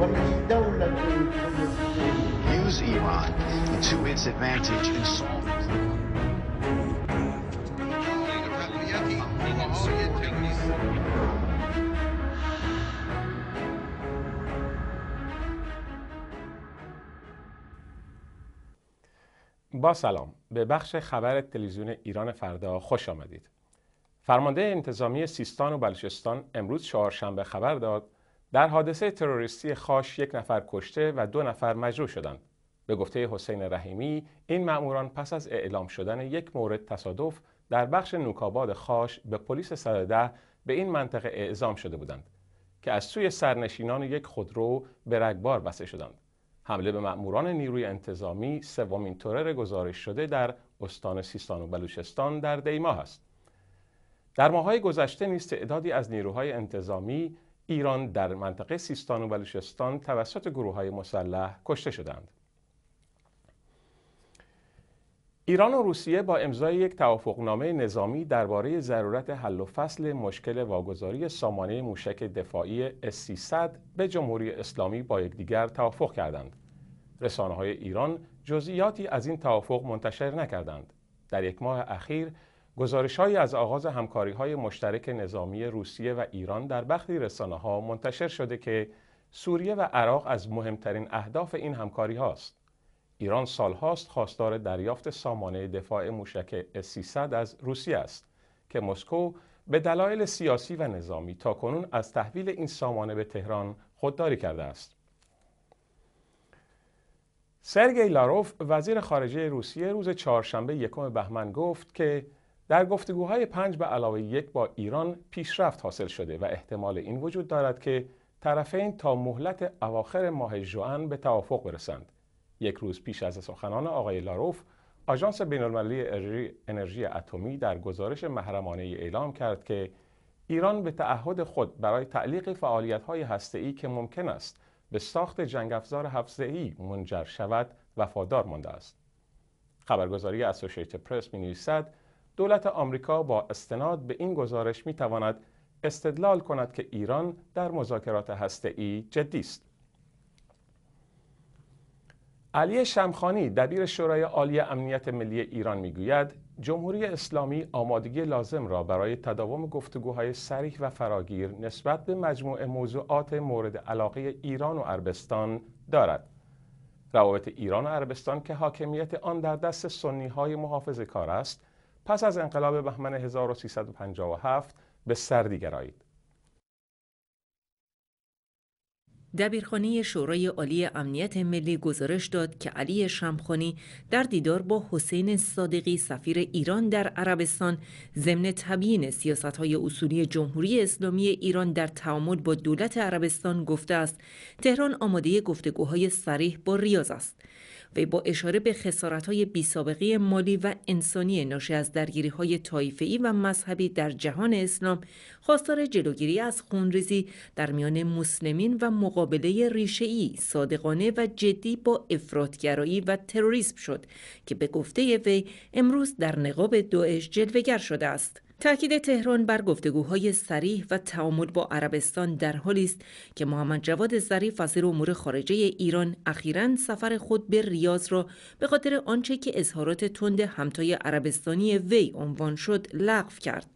با سلام به بخش خبر تلویزیون ایران فردا خوش آمدید فرمانده انتظامی سیستان و بلوچستان امروز چهارشنبه خبر داد در حادثه تروریستی خاش یک نفر کشته و دو نفر مجروح شدند. به گفته حسین رحیمی این ماموران پس از اعلام شدن یک مورد تصادف در بخش نوکاباد خاش به پلیس 110 به این منطقه اعزام شده بودند که از سوی سرنشینان یک خودرو به رگبار بسته شدند. حمله به مأموران نیروی انتظامی سومین ترور گزارش شده در استان سیستان و بلوچستان در دیما است. در ماهای گذشته نیز تعدادی از نیروهای انتظامی ایران در منطقه سیستان و بلوچستان توسط گروه های مسلح کشته شدند. ایران و روسیه با امضای یک توافقنامه نظامی درباره ضرورت حل و فصل مشکل واگذاری سامانه موشک دفاعی S-300 به جمهوری اسلامی با یکدیگر توافق کردند. رسانه های ایران جزئیاتی از این توافق منتشر نکردند. در یک ماه اخیر گزارشهایی از آغاز همکاری های مشترک نظامی روسیه و ایران در بخشی رسانه ها منتشر شده که سوریه و عراق از مهمترین اهداف این همکاری هاست. ایران سالهاست خواستار دریافت سامانه دفاع موشک 300 از روسیه است که مسکو به دلایل سیاسی و نظامی تا کنون از تحویل این سامانه به تهران خودداری کرده است. سرگی لاروف وزیر خارجه روسیه روز چهارشنبه یکم بهمن گفت که در گفتگوهای پنج به علاوه یک با ایران پیشرفت حاصل شده و احتمال این وجود دارد که طرفین تا مهلت اواخر ماه جوان به توافق برسند. یک روز پیش از سخنان آقای لاروف، آژانس بینالمللی انرژی اتمی در گزارش محرمانه ای اعلام کرد که ایران به تعهد خود برای تعلیق فعالیت‌های هسته‌ای که ممکن است به ساخت جنگ افزار منجر شود وفادار مانده است. خبرگزاری اسوسییتد پرس می‌نویسد دولت آمریکا با استناد به این گزارش می تواند استدلال کند که ایران در مذاکرات ای جدی است. علی شمخانی دبیر شورای عالی امنیت ملی ایران میگوید جمهوری اسلامی آمادگی لازم را برای تداوم گفتگوهای سریح و فراگیر نسبت به مجموعه موضوعات مورد علاقه ایران و عربستان دارد. روابط ایران و عربستان که حاکمیت آن در دست سنی های محافظ کار است پس از انقلاب بهمن 1357 به سردی گرایید. دبیرخانه شورای عالی امنیت ملی گزارش داد که علی شمخانی در دیدار با حسین صادقی سفیر ایران در عربستان ضمن تبیین سیاستهای اصولی جمهوری اسلامی ایران در تعامل با دولت عربستان گفته است تهران آماده گفتگوهای سریح با ریاض است وی با اشاره به بی سابقه مالی و انسانی ناشی از درگیری‌های ای و مذهبی در جهان اسلام خواستار جلوگیری از خونریزی در میان مسلمین و مقابله ریشه‌ای صادقانه و جدی با افرادگرایی و تروریسم شد که به گفته وی امروز در نقاب داعش جلوگر شده است تاکید تهران بر گفتگوهای سریح و تعامل با عربستان در حالی است که محمد جواد ظریف وزیر امور خارجه ایران اخیرا سفر خود به ریاض را به خاطر آنچه که اظهارات تند همتای عربستانی وی عنوان شد لغو کرد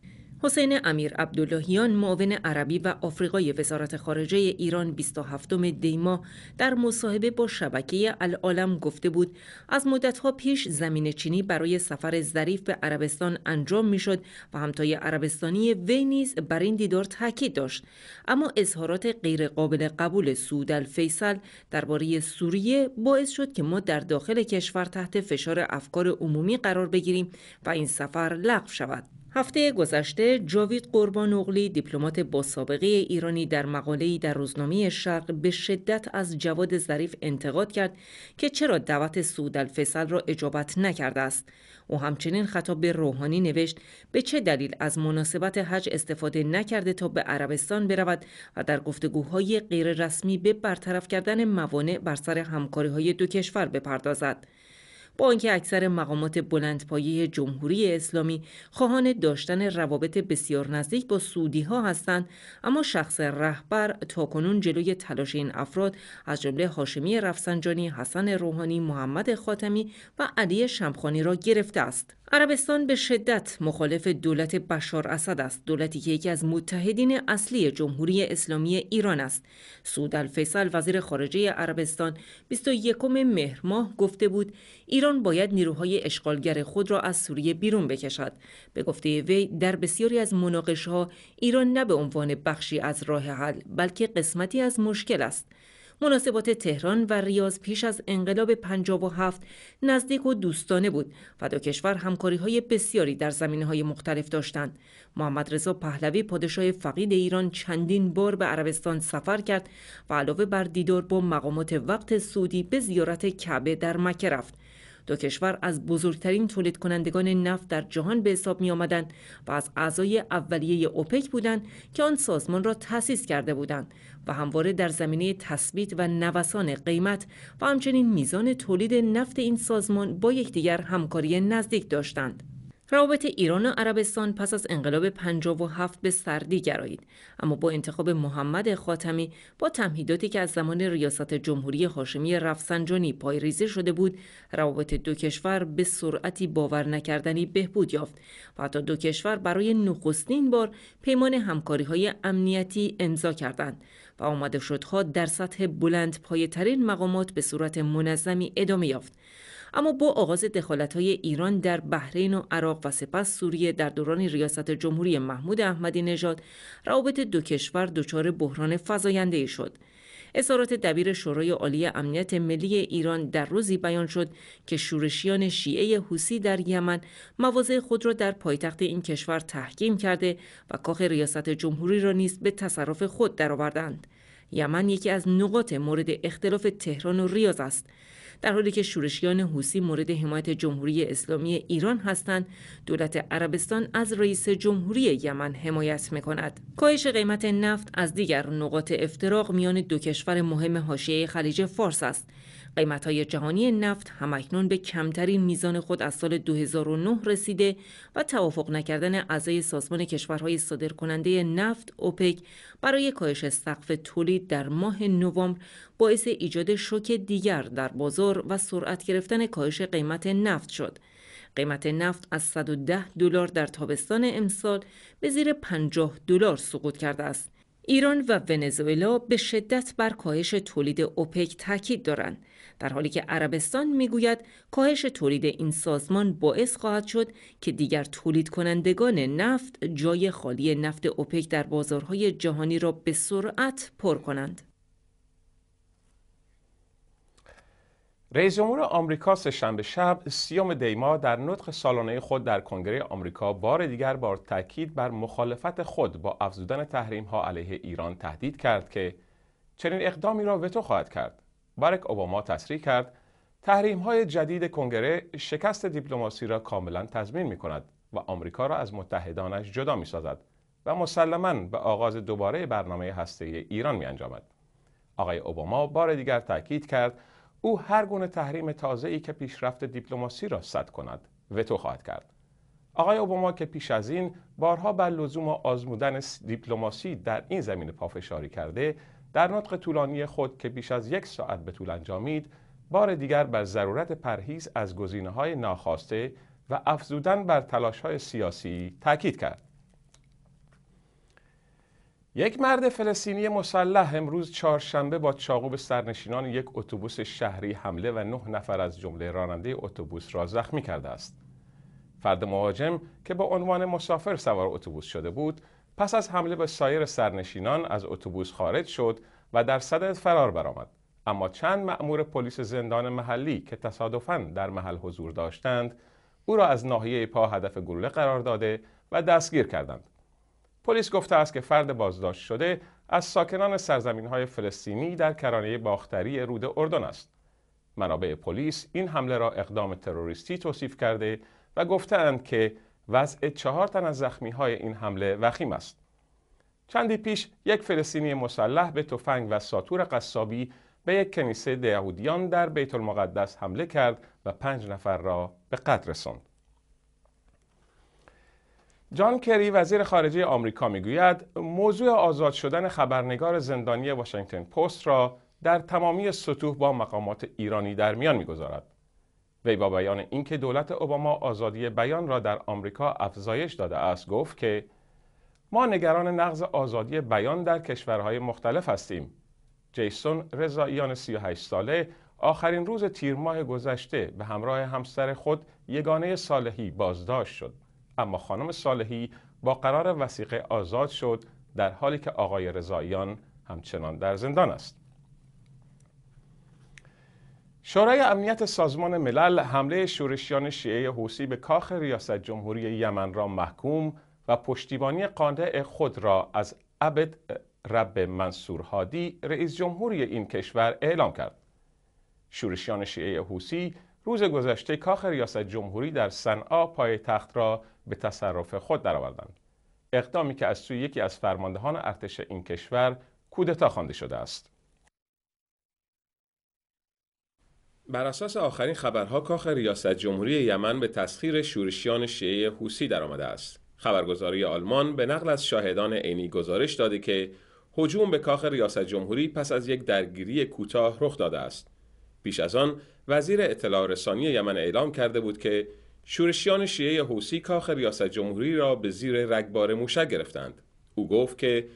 حسین امیر عبداللهیان معاون عربی و آفریقای وزارت خارجه ایران 27 دیما در مصاحبه با شبکه العالم گفته بود از مدتها پیش زمین چینی برای سفر ظریف به عربستان انجام میشد و همتای عربستانی وی نیز بر این دیدار تاکید داشت اما اظهارات غیرقابل قبول سعود الفیصل درباره سوریه باعث شد که ما در داخل کشور تحت فشار افکار عمومی قرار بگیریم و این سفر لغو شود هفته گذشته جاوید قربان اغلی دیپلمات با سابقه ایرانی در مقاله‌ای در روزنامه شرق به شدت از جواد ظریف انتقاد کرد که چرا دعوت سعود الفصل را اجابت نکرده است او همچنین خطاب به روحانی نوشت به چه دلیل از مناسبت حج استفاده نکرده تا به عربستان برود و در گفتگوهای غیررسمی به برطرف کردن موانع بر سر همکاری های دو کشور بپردازد با آنکه اکثر مقامات بلندپایه جمهوری اسلامی خواهان داشتن روابط بسیار نزدیک با سودی ها هستند اما شخص رهبر تاکنون جلوی تلاش این افراد از جمله هاشمی رفسنجانی، حسن روحانی، محمد خاتمی و علی شمخانی را گرفته است. عربستان به شدت مخالف دولت بشار اسد است دولتی که یکی از متحدین اصلی جمهوری اسلامی ایران است سود الفیصل وزیر خارجه عربستان 21 مهر ماه گفته بود ایران باید نیروهای اشغالگر خود را از سوریه بیرون بکشد به گفته وی در بسیاری از ها ایران نه به عنوان بخشی از راه حل بلکه قسمتی از مشکل است مناسبات تهران و ریاض پیش از انقلاب 57 نزدیک و دوستانه بود و دو کشور همکاری های بسیاری در زمینه های مختلف داشتند. محمد رضا پهلوی پادشاه فقید ایران چندین بار به عربستان سفر کرد و علاوه بر دیدار با مقامات وقت سعودی به زیارت کعبه در مکه رفت. دو کشور از بزرگترین تولید کنندگان نفت در جهان به حساب می آمدند و از اعضای اولیه اوپک بودند که آن سازمان را تأسیس کرده بودند و همواره در زمینه تثبیت و نوسان قیمت و همچنین میزان تولید نفت این سازمان با یکدیگر همکاری نزدیک داشتند. روابط ایران و عربستان پس از انقلاب 57 به سردی گرایید اما با انتخاب محمد خاتمی با تمهیداتی که از زمان ریاست جمهوری هاشمی رفسنجانی پایریزی شده بود روابط دو کشور به سرعتی باور نکردنی بهبود یافت و حتی دو کشور برای نخستین بار پیمان همکاری های امنیتی امضا کردند و آمده شدها در سطح بلند ترین مقامات به صورت منظمی ادامه یافت اما با آغاز دخالت های ایران در بحرین و عراق و سپس سوریه در دوران ریاست جمهوری محمود احمدی نژاد روابط دو کشور دچار بحران فضاینده شد اظهارات دبیر شورای عالی امنیت ملی ایران در روزی بیان شد که شورشیان شیعه حوسی در یمن مواضع خود را در پایتخت این کشور تحکیم کرده و کاخ ریاست جمهوری را نیز به تصرف خود درآوردند. یمن یکی از نقاط مورد اختلاف تهران و ریاض است در حالی که شورشیان حوسی مورد حمایت جمهوری اسلامی ایران هستند دولت عربستان از رئیس جمهوری یمن حمایت میکند کاهش قیمت نفت از دیگر نقاط افتراق میان دو کشور مهم حاشیه خلیج فارس است قیمت های جهانی نفت همکنون به کمترین میزان خود از سال 2009 رسیده و توافق نکردن اعضای سازمان کشورهای صادرکننده نفت اوپک برای کاهش سقف تولید در ماه نوامبر باعث ایجاد شوک دیگر در بازار و سرعت گرفتن کاهش قیمت نفت شد. قیمت نفت از 110 دلار در تابستان امسال به زیر 50 دلار سقوط کرده است. ایران و ونزوئلا به شدت بر کاهش تولید اوپک تاکید دارند در حالی که عربستان میگوید کاهش تولید این سازمان باعث خواهد شد که دیگر تولید کنندگان نفت جای خالی نفت اوپک در بازارهای جهانی را به سرعت پر کنند. رئیس جمهور آمریکا سهشنبه شب سیام دیما در نطق سالانه خود در کنگره آمریکا بار دیگر بار تاکید بر مخالفت خود با افزودن تحریم ها علیه ایران تهدید کرد که چنین اقدامی را وتو خواهد کرد بارک اوباما تصریح کرد تحریم های جدید کنگره شکست دیپلماسی را کاملا تضمین می کند و آمریکا را از متحدانش جدا می سازد و مسلما به آغاز دوباره برنامه هسته ایران می انجامد. آقای اوباما بار دیگر تاکید کرد او هر گونه تحریم ای که پیشرفت دیپلماسی را سد کند وتو خواهد کرد. آقای اوباما که پیش از این بارها بر لزوم آزمودن دیپلماسی در این زمینه پافشاری کرده در نطق طولانی خود که بیش از یک ساعت به طول انجامید بار دیگر بر ضرورت پرهیز از گزینه های ناخواسته و افزودن بر تلاش های سیاسی تاکید کرد. یک مرد فلسطینی مسلح امروز چهارشنبه با چاقو به سرنشینان یک اتوبوس شهری حمله و نه نفر از جمله راننده اتوبوس را زخمی کرده است. فرد مهاجم که با عنوان مسافر سوار اتوبوس شده بود، پس از حمله به سایر سرنشینان از اتوبوس خارج شد و در صدد فرار برآمد اما چند مأمور پلیس زندان محلی که تصادفاً در محل حضور داشتند او را از ناحیه پا هدف گلوله قرار داده و دستگیر کردند پلیس گفته است که فرد بازداشت شده از ساکنان سرزمین های فلسطینی در کرانه باختری رود اردن است منابع پلیس این حمله را اقدام تروریستی توصیف کرده و گفتند که وضع چهار تن از زخمی های این حمله وخیم است. چندی پیش یک فلسطینی مسلح به تفنگ و ساتور قصابی به یک کنیسه یهودیان در بیت المقدس حمله کرد و پنج نفر را به قتل رساند. جان کری وزیر خارجه آمریکا میگوید موضوع آزاد شدن خبرنگار زندانی واشنگتن پست را در تمامی سطوح با مقامات ایرانی در میان میگذارد وی با بیان اینکه دولت اوباما آزادی بیان را در آمریکا افزایش داده است گفت که ما نگران نقض آزادی بیان در کشورهای مختلف هستیم جیسون رضاییان 38 ساله آخرین روز تیر ماه گذشته به همراه همسر خود یگانه صالحی بازداشت شد اما خانم صالحی با قرار وسیقه آزاد شد در حالی که آقای رضاییان همچنان در زندان است شورای امنیت سازمان ملل حمله شورشیان شیعه حوسی به کاخ ریاست جمهوری یمن را محکوم و پشتیبانی قانع خود را از عبد رب منصور هادی رئیس جمهوری این کشور اعلام کرد. شورشیان شیعه حوسی روز گذشته کاخ ریاست جمهوری در صنعا تخت را به تصرف خود درآوردند. اقدامی که از سوی یکی از فرماندهان ارتش این کشور کودتا خوانده شده است. بر اساس آخرین خبرها کاخ ریاست جمهوری یمن به تسخیر شورشیان شیعه حوسی درآمده است. خبرگزاری آلمان به نقل از شاهدان عینی گزارش داده که هجوم به کاخ ریاست جمهوری پس از یک درگیری کوتاه رخ داده است. پیش از آن وزیر اطلاع رسانی یمن اعلام کرده بود که شورشیان شیعه حوسی کاخ ریاست جمهوری را به زیر رگبار موشک گرفتند. او گفت که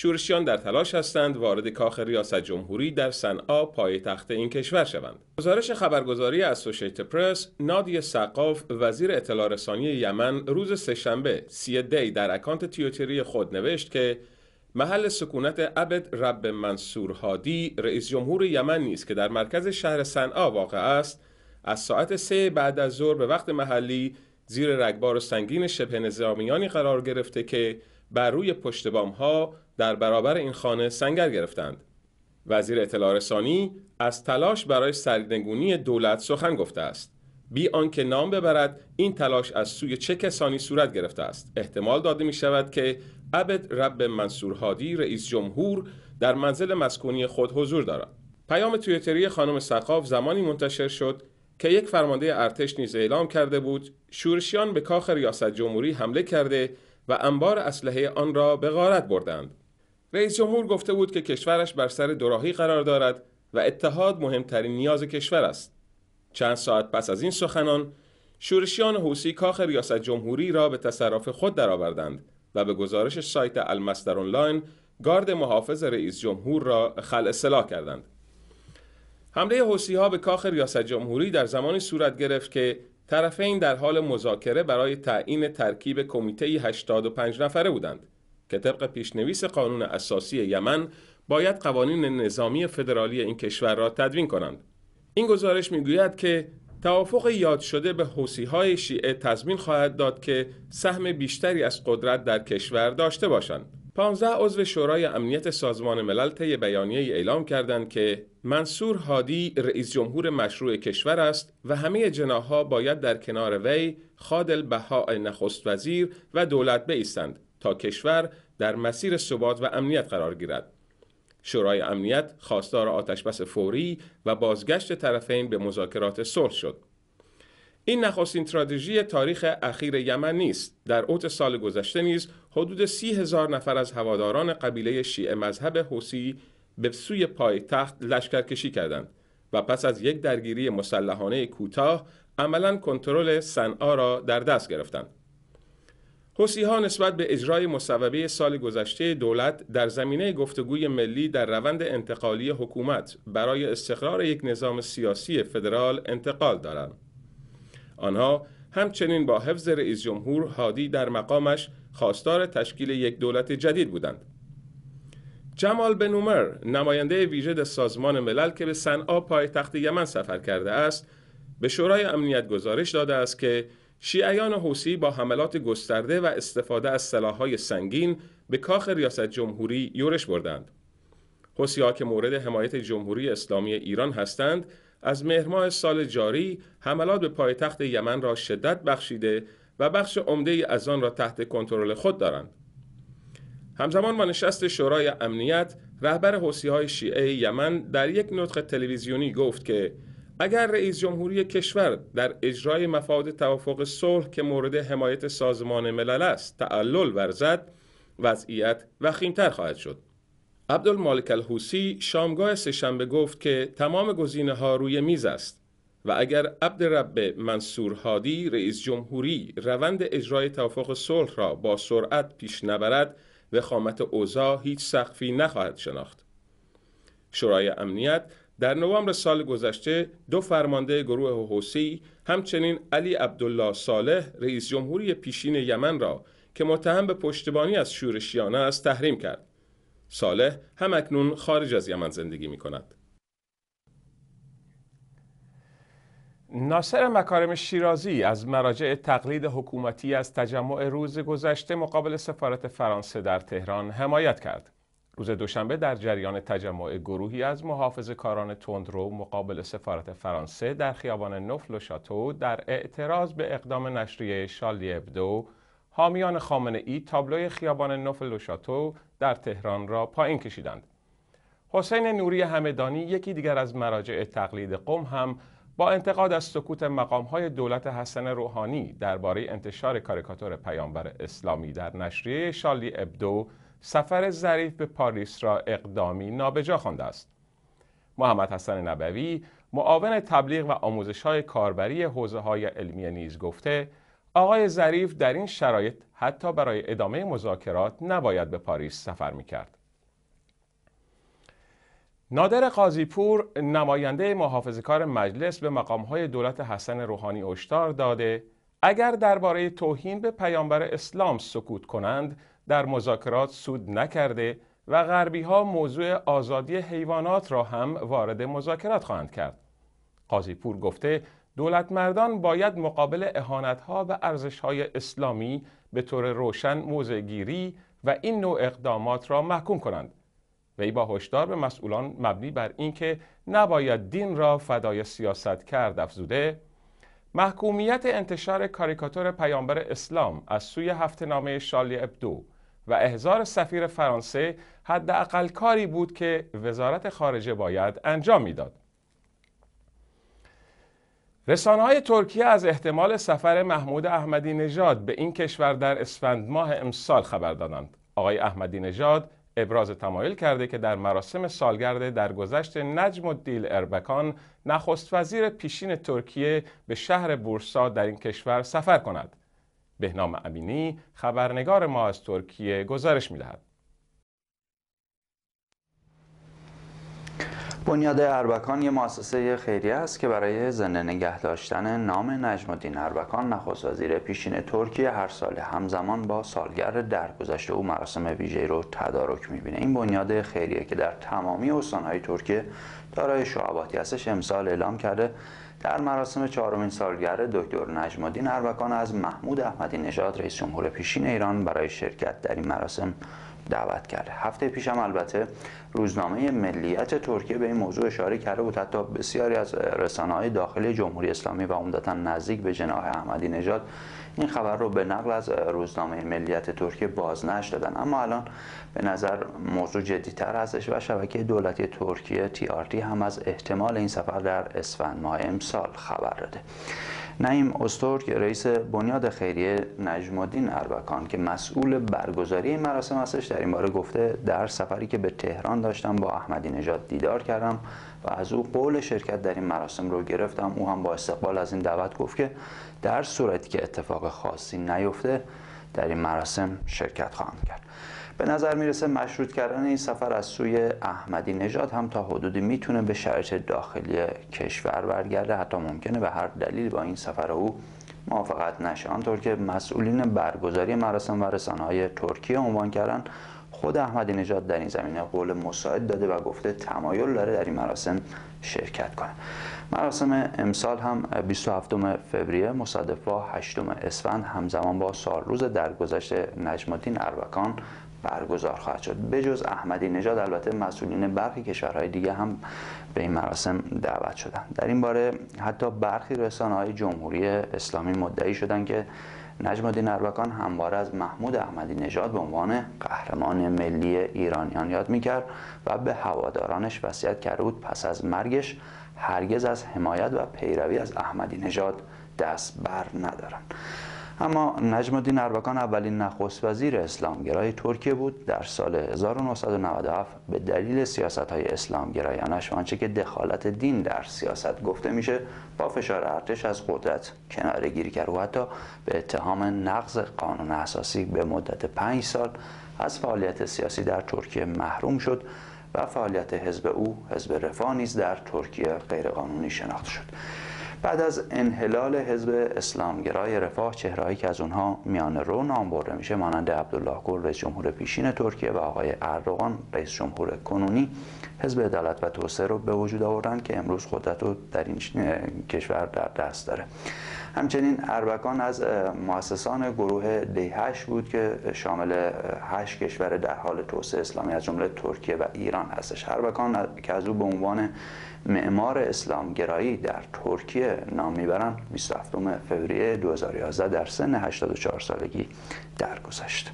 شورشیان در تلاش هستند وارد کاخ ریاست جمهوری در صنعا پایتخت این کشور شوند. گزارش خبرگزاری اسوسییت پرس نادی سقاف وزیر اطلاع رسانی یمن روز سهشنبه سی دی در اکانت تیوتری خود نوشت که محل سکونت عبد رب منصور هادی رئیس جمهور یمن نیست که در مرکز شهر صنعا واقع است از ساعت سه بعد از ظهر به وقت محلی زیر رگبار سنگین شبه نظامیانی قرار گرفته که بر روی پشت بام ها در برابر این خانه سنگر گرفتند وزیر اطلاع رسانی از تلاش برای سرنگونی دولت سخن گفته است بی آنکه نام ببرد این تلاش از سوی چه کسانی صورت گرفته است احتمال داده می شود که عبد رب منصور هادی رئیس جمهور در منزل مسکونی خود حضور دارد پیام تویتری خانم سقاف زمانی منتشر شد که یک فرمانده ارتش نیز اعلام کرده بود شورشیان به کاخ ریاست جمهوری حمله کرده و انبار اسلحه آن را به غارت بردند رئیس جمهور گفته بود که کشورش بر سر دوراهی قرار دارد و اتحاد مهمترین نیاز کشور است. چند ساعت پس از این سخنان، شورشیان حوسی کاخ ریاست جمهوری را به تصرف خود درآوردند و به گزارش سایت المستر آنلاین گارد محافظ رئیس جمهور را خلع سلاح کردند. حمله حوسی ها به کاخ ریاست جمهوری در زمانی صورت گرفت که طرفین در حال مذاکره برای تعیین ترکیب کمیته 85 نفره بودند. که طبق پیشنویس قانون اساسی یمن باید قوانین نظامی فدرالی این کشور را تدوین کنند این گزارش میگوید که توافق یاد شده به های شیعه تضمین خواهد داد که سهم بیشتری از قدرت در کشور داشته باشند 15 عضو شورای امنیت سازمان ملل طی بیانیه ای اعلام کردند که منصور هادی رئیس جمهور مشروع کشور است و همه جناها باید در کنار وی خادل بهاء نخست وزیر و دولت بایستند تا کشور در مسیر ثبات و امنیت قرار گیرد شورای امنیت خواستار آتشبس فوری و بازگشت طرفین به مذاکرات صلح شد این نخستین تراژدی تاریخ اخیر یمن نیست در اوت سال گذشته نیز حدود سی هزار نفر از هواداران قبیله شیعه مذهب حوسی به سوی پایتخت لشکرکشی کردند و پس از یک درگیری مسلحانه کوتاه عملا کنترل صنعا را در دست گرفتند حسی ها نسبت به اجرای مصوبه سال گذشته دولت در زمینه گفتگوی ملی در روند انتقالی حکومت برای استقرار یک نظام سیاسی فدرال انتقال دارند. آنها همچنین با حفظ رئیس جمهور هادی در مقامش خواستار تشکیل یک دولت جدید بودند. جمال بنومر، نماینده ویژه سازمان ملل که به صنعا پایتخت یمن سفر کرده است به شورای امنیت گزارش داده است که شیعیان حوسی با حملات گسترده و استفاده از سلاحهای سنگین به کاخ ریاست جمهوری یورش بردند. حوسی که مورد حمایت جمهوری اسلامی ایران هستند، از مهرماه سال جاری حملات به پایتخت یمن را شدت بخشیده و بخش عمده از آن را تحت کنترل خود دارند. همزمان با نشست شورای امنیت، رهبر حوسی های شیعه یمن در یک نطق تلویزیونی گفت که اگر رئیس جمهوری کشور در اجرای مفاد توافق صلح که مورد حمایت سازمان ملل است تعلل ورزد وضعیت وخیمتر خواهد شد عبدالمالک الحوسی شامگاه سهشنبه گفت که تمام گزینه ها روی میز است و اگر عبدرب منصور هادی رئیس جمهوری روند اجرای توافق صلح را با سرعت پیش نبرد وخامت اوضاع هیچ سخفی نخواهد شناخت شورای امنیت در نوامبر سال گذشته دو فرمانده گروه حوثی همچنین علی عبدالله صالح رئیس جمهوری پیشین یمن را که متهم به پشتبانی از شورشیان است تحریم کرد. صالح هم اکنون خارج از یمن زندگی می کند. ناصر مکارم شیرازی از مراجع تقلید حکومتی از تجمع روز گذشته مقابل سفارت فرانسه در تهران حمایت کرد. روز دوشنبه در جریان تجمع گروهی از محافظ کاران تندرو مقابل سفارت فرانسه در خیابان نفل و شاتو در اعتراض به اقدام نشریه شالی ابدو حامیان خامنه ای تابلوی خیابان نفل و شاتو در تهران را پایین کشیدند. حسین نوری همدانی یکی دیگر از مراجع تقلید قوم هم با انتقاد از سکوت مقامهای دولت حسن روحانی درباره انتشار کاریکاتور پیامبر اسلامی در نشریه شالی ابدو سفر ظریف به پاریس را اقدامی نابجا خوانده است محمد حسن نبوی معاون تبلیغ و آموزش های کاربری حوزه های علمی نیز گفته آقای ظریف در این شرایط حتی برای ادامه مذاکرات نباید به پاریس سفر می کرد. نادر قاضیپور نماینده کار مجلس به های دولت حسن روحانی هشدار داده اگر درباره توهین به پیامبر اسلام سکوت کنند در مذاکرات سود نکرده و غربی ها موضوع آزادی حیوانات را هم وارد مذاکرات خواهند کرد. قاضی پور گفته دولت مردان باید مقابل اهانت ها و ارزش های اسلامی به طور روشن موضع و این نوع اقدامات را محکوم کنند. وی با هشدار به مسئولان مبنی بر اینکه نباید دین را فدای سیاست کرد افزوده محکومیت انتشار کاریکاتور پیامبر اسلام از سوی هفته نامه شالی ابدو و احضار سفیر فرانسه حداقل کاری بود که وزارت خارجه باید انجام میداد. رسانه های ترکیه از احتمال سفر محمود احمدی نژاد به این کشور در اسفند ماه امسال خبر دادند. آقای احمدی نژاد ابراز تمایل کرده که در مراسم سالگرد درگذشت نجم دیل اربکان نخست وزیر پیشین ترکیه به شهر بورسا در این کشور سفر کند. بهنام امینی خبرنگار ما از ترکیه گزارش میدهد بنیاد اربکان یه مؤسسه خیریه است که برای زنده نگه داشتن نام نجم الدین اربکان نخست وزیر پیشین ترکیه هر سال همزمان با سالگرد درگذشته او مراسم ویژه‌ای رو تدارک می‌بینه این بنیاد خیریه که در تمامی استانهای ترکیه دارای شعباتی هستش امسال اعلام کرده در مراسم چهارمین سالگرد دکتر نجمالدین اربکان از محمود احمدی نژاد رئیس جمهور پیشین ایران برای شرکت در این مراسم دعوت کرده هفته پیشم البته روزنامه ملیت ترکیه به این موضوع اشاره کرده بود حتی بسیاری از رسانه های داخلی جمهوری اسلامی و عمدتا نزدیک به جناح احمدی نژاد این خبر رو به نقل از روزنامه ملیت ترکیه بازنش دادن اما الان به نظر موضوع جدیتر هستش و شبکه دولتی ترکیه تی هم از احتمال این سفر در اسفند ماه امسال خبر داده نعیم که رئیس بنیاد خیریه نجم اربکان که مسئول برگزاری این مراسم هستش در این باره گفته در سفری که به تهران داشتم با احمدی نژاد دیدار کردم و از او قول شرکت در این مراسم رو گرفتم او هم با استقبال از این دعوت گفت که در صورتی که اتفاق خاصی نیفته در این مراسم شرکت خواهم کرد به نظر میرسه مشروط کردن این سفر از سوی احمدی نژاد هم تا حدودی میتونه به شرایط داخلی کشور برگرده حتی ممکنه به هر دلیل با این سفر او موافقت نشه آنطور که مسئولین برگزاری مراسم و های ترکیه عنوان کردن خود احمدی نژاد در این زمینه قول مساعد داده و گفته تمایل داره در این مراسم شرکت کنه مراسم امسال هم 27 فوریه مصادف با 8 اسفند همزمان با سالروز درگذشت نجمالدین اربکان برگزار خواهد شد بجز احمدی نژاد البته مسئولین برخی کشورهای دیگه هم به این مراسم دعوت شدن در این باره حتی برخی رسانه های جمهوری اسلامی مدعی شدند که نجم الدین اربکان همواره از محمود احمدی نژاد به عنوان قهرمان ملی ایرانیان یاد میکرد و به هوادارانش وصیت کرده بود پس از مرگش هرگز از حمایت و پیروی از احمدی نژاد دست بر ندارند. اما نجم الدین اربکان اولین نخست وزیر اسلامگرای ترکیه بود در سال 1997 به دلیل سیاست های اسلامگرایانش آنچه که دخالت دین در سیاست گفته میشه با فشار ارتش از قدرت کناره گیری کرد و حتی به اتهام نقض قانون اساسی به مدت پنج سال از فعالیت سیاسی در ترکیه محروم شد و فعالیت حزب او حزب رفاه نیز در ترکیه غیرقانونی شناخته شد بعد از انحلال حزب اسلامگرای رفاه چهرهایی که از اونها میان رو نام برده میشه مانند عبدالله گل رئیس جمهور پیشین ترکیه و آقای اردوغان رئیس جمهور کنونی حزب عدالت و توسعه رو به وجود آوردن که امروز قدرت رو در این کشور در دست داره همچنین اربکان از مؤسسان گروه دی هشت بود که شامل هشت کشور در حال توسعه اسلامی از جمله ترکیه و ایران هستش اربکان که از او به عنوان معمار اسلام گرایی در ترکیه نام میبرند 27 فوریه 2011 در سن 84 سالگی درگذشت.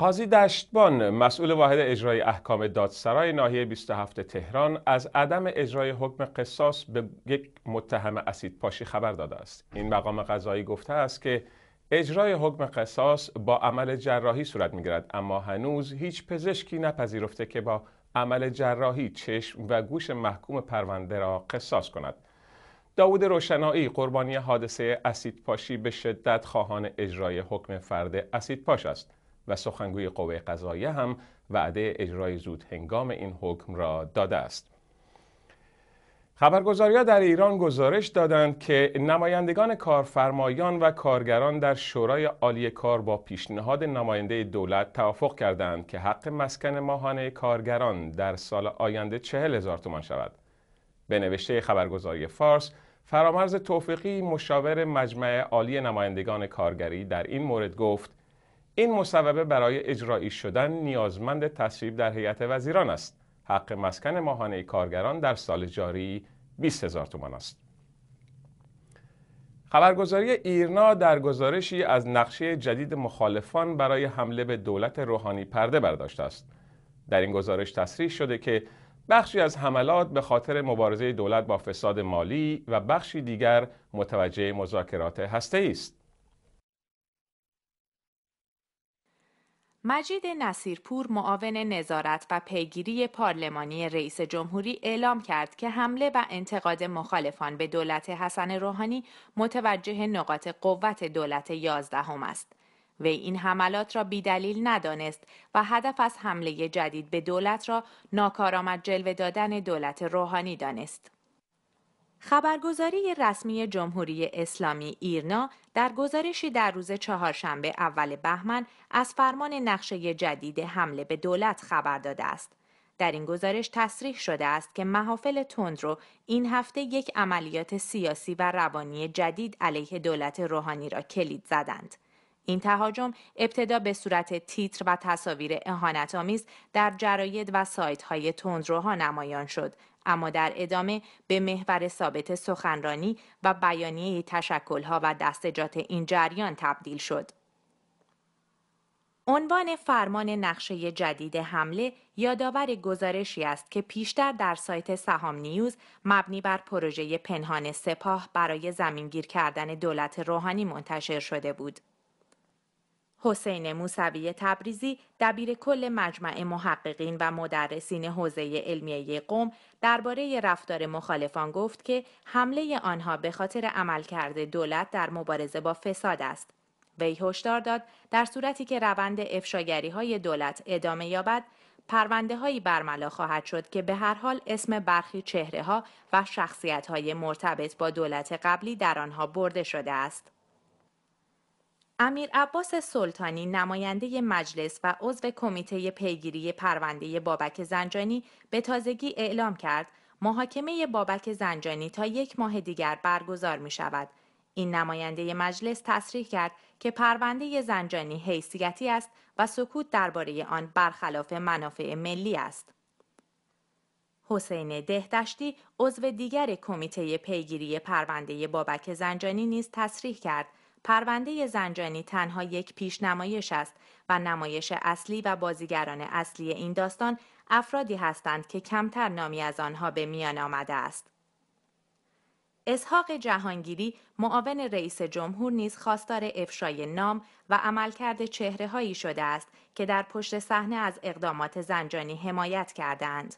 قاضی دشتبان مسئول واحد اجرای احکام دادسرای ناحیه 27 تهران از عدم اجرای حکم قصاص به یک متهم اسید پاشی خبر داده است این مقام قضایی گفته است که اجرای حکم قصاص با عمل جراحی صورت میگیرد اما هنوز هیچ پزشکی نپذیرفته که با عمل جراحی چشم و گوش محکوم پرونده را قصاص کند داود روشنایی قربانی حادثه اسید پاشی به شدت خواهان اجرای حکم فرد اسید پاش است و سخنگوی قوه قضاییه هم وعده اجرای زود هنگام این حکم را داده است. خبرگزاری در ایران گزارش دادند که نمایندگان کارفرمایان و کارگران در شورای عالی کار با پیشنهاد نماینده دولت توافق کردند که حق مسکن ماهانه کارگران در سال آینده چهل هزار تومان شود. به نوشته خبرگزاری فارس، فرامرز توفیقی مشاور مجمع عالی نمایندگان کارگری در این مورد گفت این مصوبه برای اجرایی شدن نیازمند تصویب در هیئت وزیران است حق مسکن ماهانه کارگران در سال جاری 20 هزار تومان است خبرگزاری ایرنا در گزارشی از نقشه جدید مخالفان برای حمله به دولت روحانی پرده برداشته است در این گزارش تصریح شده که بخشی از حملات به خاطر مبارزه دولت با فساد مالی و بخشی دیگر متوجه مذاکرات هسته است مجید نصیرپور معاون نظارت و پیگیری پارلمانی رئیس جمهوری اعلام کرد که حمله و انتقاد مخالفان به دولت حسن روحانی متوجه نقاط قوت دولت یازدهم است. وی این حملات را بیدلیل ندانست و هدف از حمله جدید به دولت را ناکارآمد جلوه دادن دولت روحانی دانست. خبرگزاری رسمی جمهوری اسلامی ایرنا در گزارشی در روز چهارشنبه اول بهمن از فرمان نقشه جدید حمله به دولت خبر داده است. در این گزارش تصریح شده است که محافل تندرو این هفته یک عملیات سیاسی و روانی جدید علیه دولت روحانی را کلید زدند. این تهاجم ابتدا به صورت تیتر و تصاویر اهانت آمیز در جراید و سایت های تندروها نمایان شد اما در ادامه به محور ثابت سخنرانی و بیانیه تشکلها و دستجات این جریان تبدیل شد. عنوان فرمان نقشه جدید حمله یادآور گزارشی است که پیشتر در سایت سهام نیوز مبنی بر پروژه پنهان سپاه برای زمینگیر کردن دولت روحانی منتشر شده بود. حسین موسوی تبریزی دبیر کل مجمع محققین و مدرسین حوزه علمیه قوم درباره رفتار مخالفان گفت که حمله آنها به خاطر عملکرد دولت در مبارزه با فساد است وی هشدار داد در صورتی که روند افشاگری های دولت ادامه یابد پرونده هایی برملا خواهد شد که به هر حال اسم برخی چهره ها و شخصیت های مرتبط با دولت قبلی در آنها برده شده است امیر عباس سلطانی نماینده مجلس و عضو کمیته پیگیری پرونده بابک زنجانی به تازگی اعلام کرد محاکمه بابک زنجانی تا یک ماه دیگر برگزار می شود. این نماینده مجلس تصریح کرد که پرونده زنجانی حیثیتی است و سکوت درباره آن برخلاف منافع ملی است. حسین دهدشتی عضو دیگر کمیته پیگیری پرونده بابک زنجانی نیز تصریح کرد پرونده زنجانی تنها یک پیش نمایش است و نمایش اصلی و بازیگران اصلی این داستان افرادی هستند که کمتر نامی از آنها به میان آمده است. اسحاق جهانگیری معاون رئیس جمهور نیز خواستار افشای نام و عملکرد چهره هایی شده است که در پشت صحنه از اقدامات زنجانی حمایت کردند.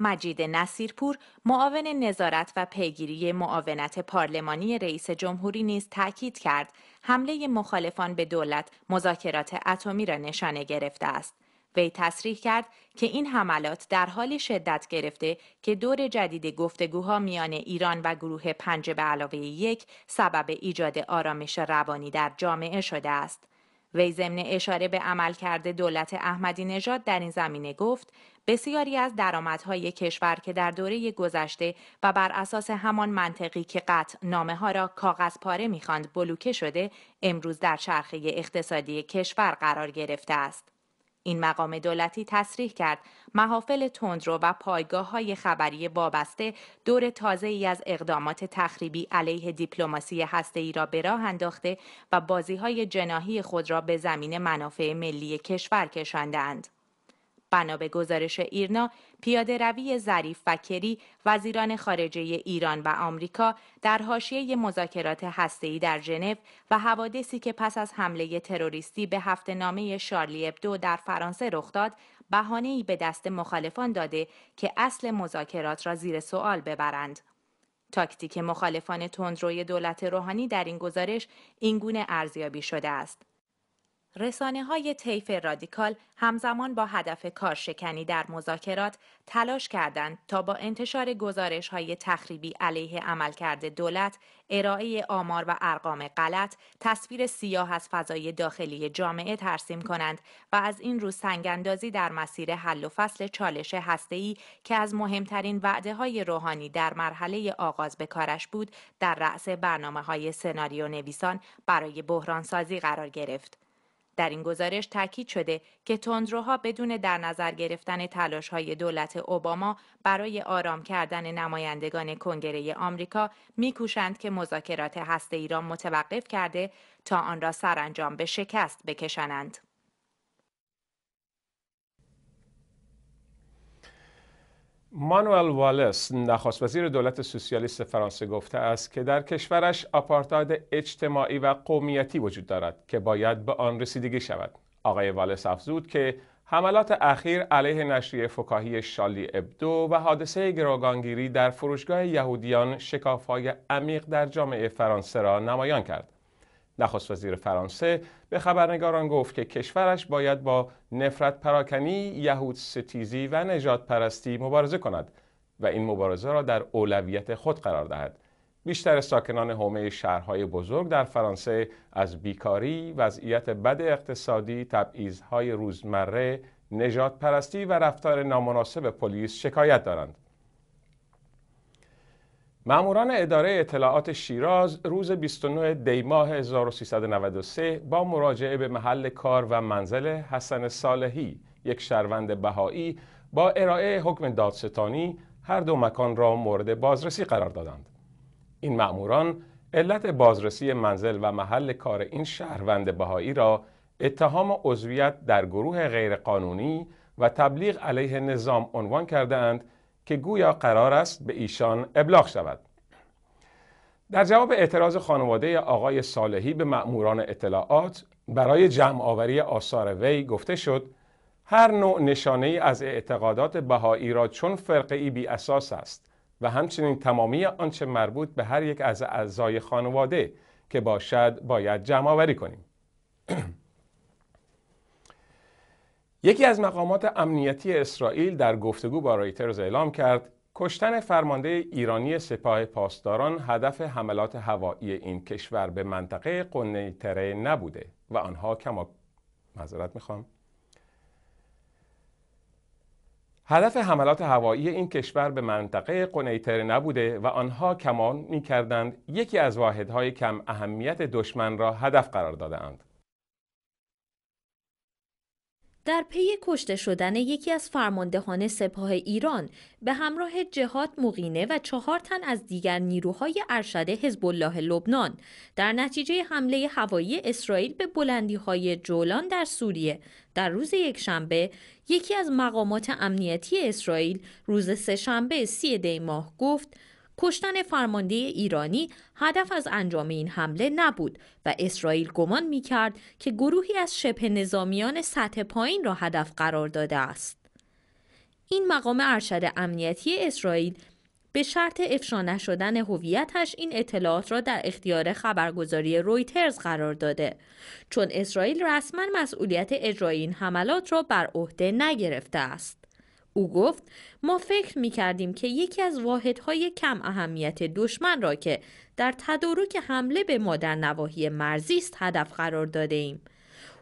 مجید نصیرپور معاون نظارت و پیگیری معاونت پارلمانی رئیس جمهوری نیز تاکید کرد حمله مخالفان به دولت مذاکرات اتمی را نشانه گرفته است وی تصریح کرد که این حملات در حال شدت گرفته که دور جدید گفتگوها میان ایران و گروه پنج به علاوه یک سبب ایجاد آرامش روانی در جامعه شده است وی ضمن اشاره به کرده دولت احمدی نژاد در این زمینه گفت بسیاری از درآمدهای کشور که در دوره گذشته و بر اساس همان منطقی که قطع نامه ها را کاغذ پاره میخواند بلوکه شده امروز در چرخه اقتصادی کشور قرار گرفته است این مقام دولتی تصریح کرد محافل تندرو و پایگاه های خبری وابسته دور تازه ای از اقدامات تخریبی علیه دیپلماسی هسته ای را به راه انداخته و بازی های جناهی خود را به زمین منافع ملی کشور کشاندند. بنا به گزارش ایرنا پیاده روی ظریف و کری وزیران خارجه ایران و آمریکا در حاشیه مذاکرات هسته‌ای در ژنو و حوادثی که پس از حمله تروریستی به هفته نامه شارلی ابدو در فرانسه رخ داد ای به دست مخالفان داده که اصل مذاکرات را زیر سوال ببرند. تاکتیک مخالفان تندروی دولت روحانی در این گزارش اینگونه ارزیابی شده است. رسانه های طیف رادیکال همزمان با هدف کارشکنی در مذاکرات تلاش کردند تا با انتشار گزارش های تخریبی علیه عملکرد دولت، ارائه آمار و ارقام غلط، تصویر سیاه از فضای داخلی جامعه ترسیم کنند و از این رو سنگاندازی در مسیر حل و فصل چالش هسته‌ای که از مهمترین وعده های روحانی در مرحله آغاز به کارش بود، در رأس برنامه های سناریو نویسان برای بحرانسازی قرار گرفت. در این گزارش تاکید شده که تندروها بدون در نظر گرفتن تلاش های دولت اوباما برای آرام کردن نمایندگان کنگره آمریکا میکوشند که مذاکرات هسته ایران متوقف کرده تا آن را سرانجام به شکست بکشانند. مانوئل والس نخست وزیر دولت سوسیالیست فرانسه گفته است که در کشورش آپارتاید اجتماعی و قومیتی وجود دارد که باید به آن رسیدگی شود آقای والس افزود که حملات اخیر علیه نشریه فکاهی شالی ابدو و حادثه گروگانگیری در فروشگاه یهودیان شکافهای عمیق در جامعه فرانسه را نمایان کرد نخست وزیر فرانسه به خبرنگاران گفت که کشورش باید با نفرت پراکنی، یهود ستیزی و نجات پرستی مبارزه کند و این مبارزه را در اولویت خود قرار دهد. بیشتر ساکنان حومه شهرهای بزرگ در فرانسه از بیکاری، وضعیت بد اقتصادی، تبعیضهای روزمره، نجات پرستی و رفتار نامناسب پلیس شکایت دارند. معموران اداره اطلاعات شیراز روز 29 دی ماه 1393 با مراجعه به محل کار و منزل حسن صالحی یک شهروند بهایی با ارائه حکم دادستانی هر دو مکان را مورد بازرسی قرار دادند این ماموران علت بازرسی منزل و محل کار این شهروند بهایی را اتهام عضویت در گروه غیرقانونی و تبلیغ علیه نظام عنوان کردند که گویا قرار است به ایشان ابلاغ شود در جواب اعتراض خانواده آقای صالحی به مأموران اطلاعات برای جمع آوری آثار وی گفته شد هر نوع نشانه ای از اعتقادات بهایی را چون فرقه ای بی اساس است و همچنین تمامی آنچه مربوط به هر یک از اعضای خانواده که باشد باید جمع آوری کنیم یکی از مقامات امنیتی اسرائیل در گفتگو با رایترز اعلام کرد کشتن فرمانده ایرانی سپاه پاسداران هدف حملات هوایی این کشور به منطقه قنیتره نبوده و آنها کما معذرت میخوام هدف حملات هوایی این کشور به منطقه قنیتره نبوده و آنها کمان می یکی از واحدهای کم اهمیت دشمن را هدف قرار دادند. در پی کشته شدن یکی از فرماندهان سپاه ایران به همراه جهاد مقینه و چهار تن از دیگر نیروهای ارشد حزب الله لبنان در نتیجه حمله هوایی اسرائیل به بلندی های جولان در سوریه در روز یکشنبه یکی از مقامات امنیتی اسرائیل روز سهشنبه سی دی ماه گفت کشتن فرمانده ایرانی هدف از انجام این حمله نبود و اسرائیل گمان می کرد که گروهی از شبه نظامیان سطح پایین را هدف قرار داده است. این مقام ارشد امنیتی اسرائیل به شرط افشا نشدن هویتش این اطلاعات را در اختیار خبرگزاری رویترز قرار داده چون اسرائیل رسما مسئولیت اجرای این حملات را بر عهده نگرفته است او گفت ما فکر می کردیم که یکی از واحدهای کم اهمیت دشمن را که در تدارک حمله به ما در نواحی مرزی است هدف قرار داده ایم.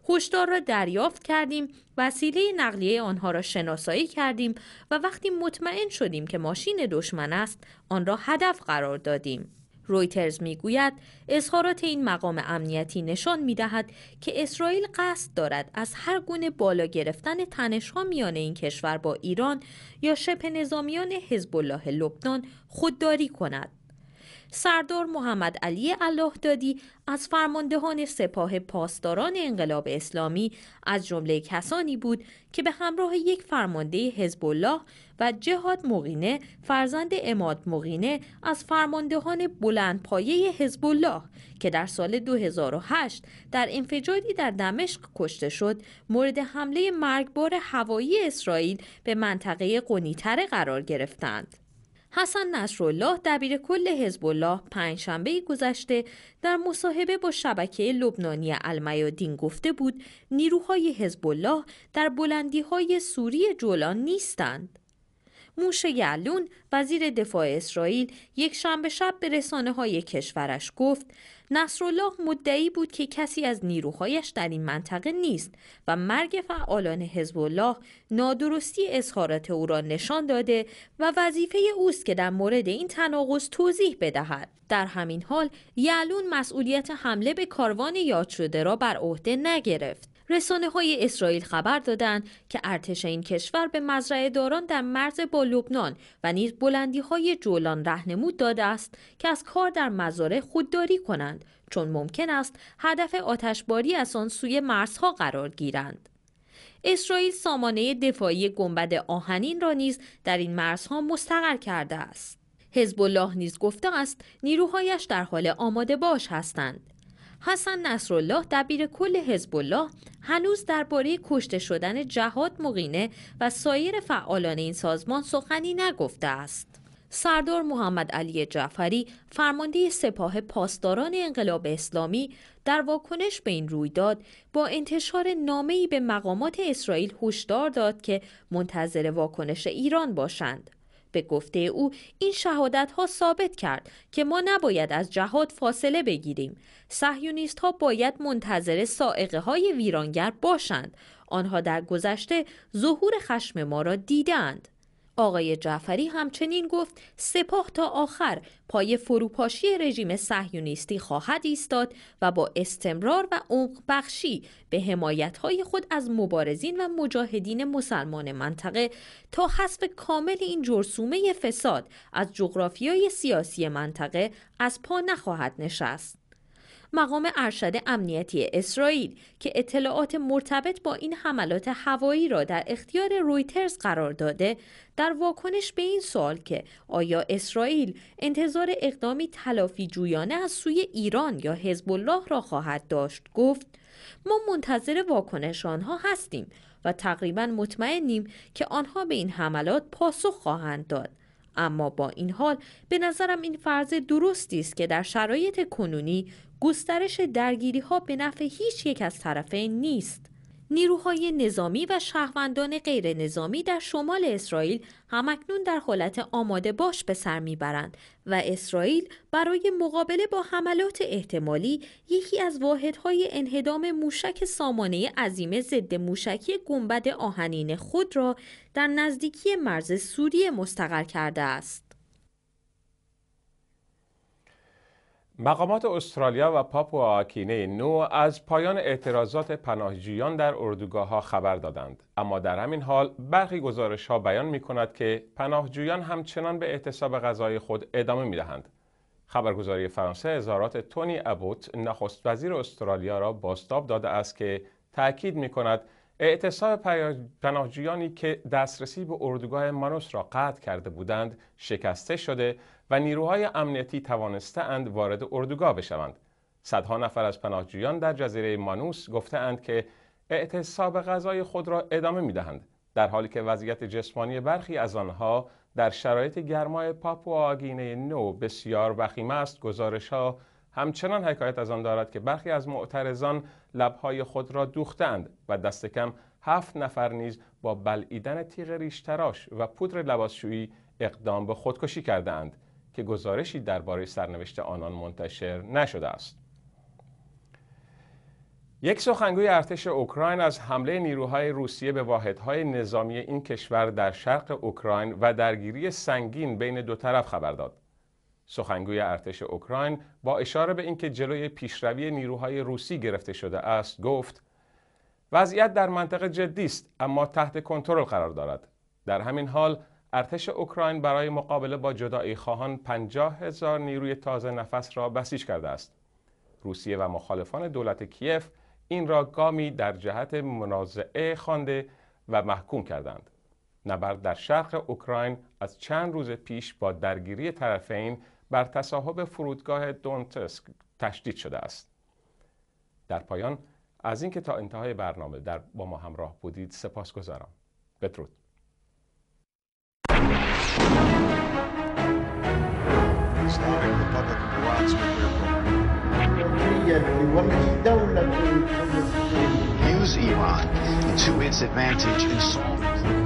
هشدار را دریافت کردیم وسیله نقلیه آنها را شناسایی کردیم و وقتی مطمئن شدیم که ماشین دشمن است آن را هدف قرار دادیم رویترز میگوید اظهارات این مقام امنیتی نشان میدهد که اسرائیل قصد دارد از هر گونه بالا گرفتن تنشها میان این کشور با ایران یا شبه نظامیان حزب الله لبنان خودداری کند سردار محمد علی الله دادی از فرماندهان سپاه پاسداران انقلاب اسلامی از جمله کسانی بود که به همراه یک فرمانده حزب الله و جهاد مقینه فرزند اماد مقینه از فرماندهان بلندپایه حزب الله که در سال 2008 در انفجاری در دمشق کشته شد مورد حمله مرگبار هوایی اسرائیل به منطقه قنیتره قرار گرفتند حسن نصرالله دبیر کل حزب الله پنجشنبه گذشته در مصاحبه با شبکه لبنانی المیادین گفته بود نیروهای حزب الله در بلندی های سوری جولان نیستند. موشه یعلون وزیر دفاع اسرائیل یک شنبه شب به رسانه های کشورش گفت نصرالله مدعی بود که کسی از نیروهایش در این منطقه نیست و مرگ فعالان حزب الله نادرستی اظهارات او را نشان داده و وظیفه اوست که در مورد این تناقض توضیح بدهد در همین حال یعلون مسئولیت حمله به کاروان یاد شده را بر عهده نگرفت رسانه های اسرائیل خبر دادند که ارتش این کشور به مزرعه داران در مرز با لبنان و نیز بلندی های جولان رهنمود داده است که از کار در مزارع خودداری کنند چون ممکن است هدف آتشباری از آن سوی مرزها قرار گیرند. اسرائیل سامانه دفاعی گنبد آهنین را نیز در این مرزها مستقر کرده است. حزب الله نیز گفته است نیروهایش در حال آماده باش هستند. حسن نصرالله دبیر کل حزب الله هنوز درباره کشته شدن جهاد مقینه و سایر فعالان این سازمان سخنی نگفته است. سردار محمد علی جعفری فرمانده سپاه پاسداران انقلاب اسلامی در واکنش به این رویداد با انتشار نامه‌ای به مقامات اسرائیل هشدار داد که منتظر واکنش ایران باشند. به گفته او این شهادت ها ثابت کرد که ما نباید از جهاد فاصله بگیریم صهیونیست ها باید منتظر سائقه های ویرانگر باشند آنها در گذشته ظهور خشم ما را دیدند آقای جعفری همچنین گفت سپاه تا آخر پای فروپاشی رژیم صهیونیستی خواهد ایستاد و با استمرار و عمق بخشی به حمایتهای خود از مبارزین و مجاهدین مسلمان منطقه تا حذف کامل این جرسومه فساد از جغرافیای سیاسی منطقه از پا نخواهد نشست. مقام ارشد امنیتی اسرائیل که اطلاعات مرتبط با این حملات هوایی را در اختیار رویترز قرار داده در واکنش به این سوال که آیا اسرائیل انتظار اقدامی تلافی جویانه از سوی ایران یا حزب الله را خواهد داشت گفت ما منتظر واکنش آنها هستیم و تقریبا مطمئنیم که آنها به این حملات پاسخ خواهند داد اما با این حال به نظرم این فرض درستی است که در شرایط کنونی گسترش درگیری ها به نفع هیچ یک از طرفین نیست. نیروهای نظامی و شهروندان غیر نظامی در شمال اسرائیل همکنون در حالت آماده باش به سر میبرند و اسرائیل برای مقابله با حملات احتمالی یکی از واحدهای انهدام موشک سامانه عظیم ضد موشکی گنبد آهنین خود را در نزدیکی مرز سوریه مستقر کرده است. مقامات استرالیا و پاپوا آکینه نو از پایان اعتراضات پناهجویان در اردوگاه ها خبر دادند اما در همین حال برخی گزارش ها بیان می کند که پناهجویان همچنان به اعتصاب غذای خود ادامه می دهند خبرگزاری فرانسه ازارات تونی ابوت نخست وزیر استرالیا را باستاب داده است که تأکید می کند اعتصاب پناهجویانی که دسترسی به اردوگاه مانوس را قطع کرده بودند شکسته شده و نیروهای امنیتی اند وارد اردوگاه بشوند. صدها نفر از پناهجویان در جزیره مانوس اند که اعتصاب غذای خود را ادامه می دهند در حالی که وضعیت جسمانی برخی از آنها در شرایط گرمای پاپو آگینه نو بسیار وخیم است گزارش ها همچنان حکایت از آن دارد که برخی از معترضان لبهای خود را دوختند و دست کم هفت نفر نیز با بلعیدن تیغ ریشتراش و پودر لباسشویی اقدام به خودکشی اند. که گزارشی درباره سرنوشت آنان منتشر نشده است. یک سخنگوی ارتش اوکراین از حمله نیروهای روسیه به واحدهای نظامی این کشور در شرق اوکراین و درگیری سنگین بین دو طرف خبر داد. سخنگوی ارتش اوکراین با اشاره به اینکه جلوی پیشروی نیروهای روسی گرفته شده است گفت وضعیت در منطقه جدی است اما تحت کنترل قرار دارد در همین حال ارتش اوکراین برای مقابله با جدایی خواهان 50 هزار نیروی تازه نفس را بسیج کرده است. روسیه و مخالفان دولت کیف این را گامی در جهت منازعه خوانده و محکوم کردند. نبرد در شرق اوکراین از چند روز پیش با درگیری طرفین بر تصاحب فرودگاه دونتسک تشدید شده است. در پایان از اینکه تا انتهای برنامه در با ما همراه بودید سپاس گذارم. بدرود. Islamic Republic of Iran's nuclear program. Use Iran to its advantage in solve